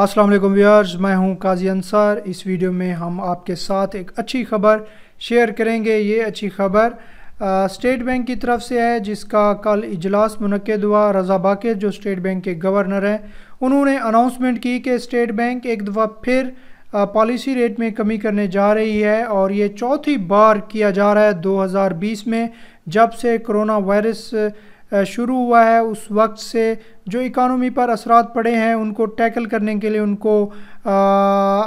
अस्सलाम वालेकुम व्यूअर्स मैं हूं काजी अंसार इस वीडियो में हम आपके साथ एक अच्छी खबर शेयर करेंगे ये अच्छी खबर स्टेट बैंक की तरफ से है जिसका कल इजलास मनद हुआ रजा बाकिर जो स्टेट बैंक के गवर्नर हैं उन्होंने अनाउंसमेंट की कि स्टेट बैंक एक दफ़ा फिर पॉलिसी रेट में कमी करने जा रही है और ये चौथी बार किया जा रहा है 2020 में जब से कोरोना वायरस शुरू हुआ है उस वक्त से जो इकानमी पर असरात पड़े हैं उनको टैकल करने के लिए उनको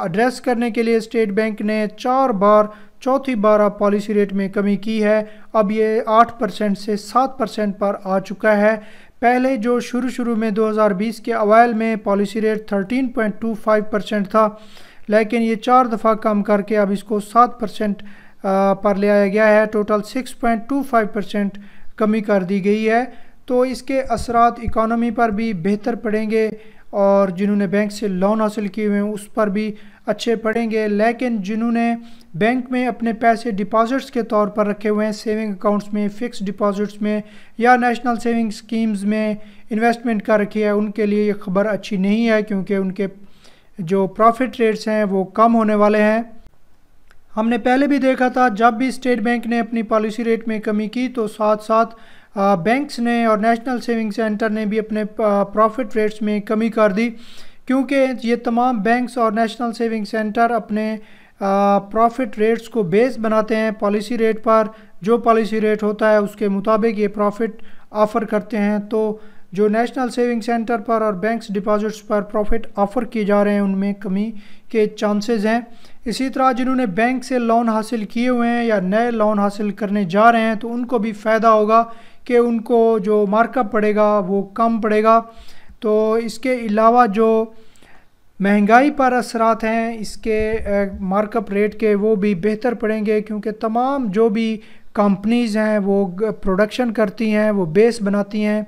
एड्रेस करने के लिए स्टेट बैंक ने चार बार चौथी बार अब पॉलिसी रेट में कमी की है अब ये आठ परसेंट से सात परसेंट पर आ चुका है पहले जो शुरू शुरू में 2020 के अवैल में पॉलिसी रेट 13.25 परसेंट था लेकिन ये चार दफ़ा कम करके अब इसको सात परसेंट पर ले आया गया है टोटल 6.25 परसेंट कमी कर दी गई है तो इसके असरात इकानमी पर भी बेहतर पड़ेंगे और जिन्होंने बैंक से लोन हासिल किए हुए हैं उस पर भी अच्छे पड़ेंगे लेकिन जिन्होंने बैंक में अपने पैसे डिपॉजिट्स के तौर पर रखे हुए हैं सेविंग अकाउंट्स में फ़िक्स डिपॉजिट्स में या नेशनल सेविंग स्कीम्स में इन्वेस्टमेंट कर रखी है उनके लिए ये खबर अच्छी नहीं है क्योंकि उनके जो प्रॉफिट रेट्स हैं वो कम होने वाले हैं हमने पहले भी देखा था जब भी स्टेट बैंक ने अपनी पॉलिसी रेट में कमी की तो साथ साथ बैंक्स ने और नेशनल सेविंग सेंटर ने भी अपने प्रॉफिट रेट्स में कमी कर दी क्योंकि ये तमाम बैंक्स और नेशनल सेविंग सेंटर अपने प्रॉफिट रेट्स को बेस बनाते हैं पॉलिसी रेट पर जो पॉलिसी रेट होता है उसके मुताबिक ये प्रॉफिट ऑफ़र करते हैं तो जो नेशनल सेविंग सेंटर पर और बैंक्स डिपॉजिट्स पर प्रॉफिट ऑफर किए जा रहे हैं उनमें कमी के चांसेस हैं इसी तरह जिन्होंने बैंक से लोन हासिल किए हुए हैं या नए लोन हासिल करने जा रहे हैं तो उनको भी फ़ायदा होगा कि उनको जो मार्कअप पड़ेगा वो कम पड़ेगा तो इसके अलावा जो महंगाई पर असरात हैं इसके मार्कअप रेट के वो भी बेहतर पड़ेंगे क्योंकि तमाम जो भी कंपनीज़ हैं वो प्रोडक्शन करती हैं वो बेस बनाती हैं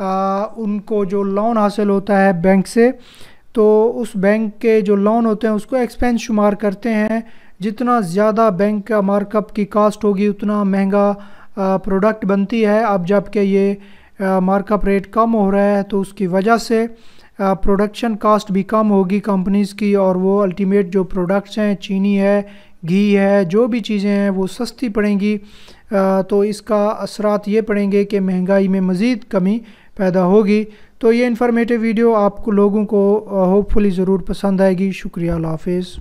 आ, उनको जो लोन हासिल होता है बैंक से तो उस बैंक के जो लोन होते हैं उसको एक्सपेंस शुमार करते हैं जितना ज़्यादा बैंक का मार्कअप की कास्ट होगी उतना महंगा प्रोडक्ट बनती है अब जबकि ये मार्कअप रेट कम हो रहा है तो उसकी वजह से प्रोडक्शन कास्ट भी कम होगी कंपनीज़ की और वो अल्टीमेट जो प्रोडक्ट्स हैं चीनी है घी है जो भी चीज़ें हैं वो सस्ती पड़ेंगी तो इसका असरात ये पड़ेंगे कि महंगाई में मज़ीद कमी पैदा होगी तो ये इन्फॉर्मेटिव वीडियो आप लोगों को होपफुली ज़रूर पसंद आएगी शुक्रिया हाफिज़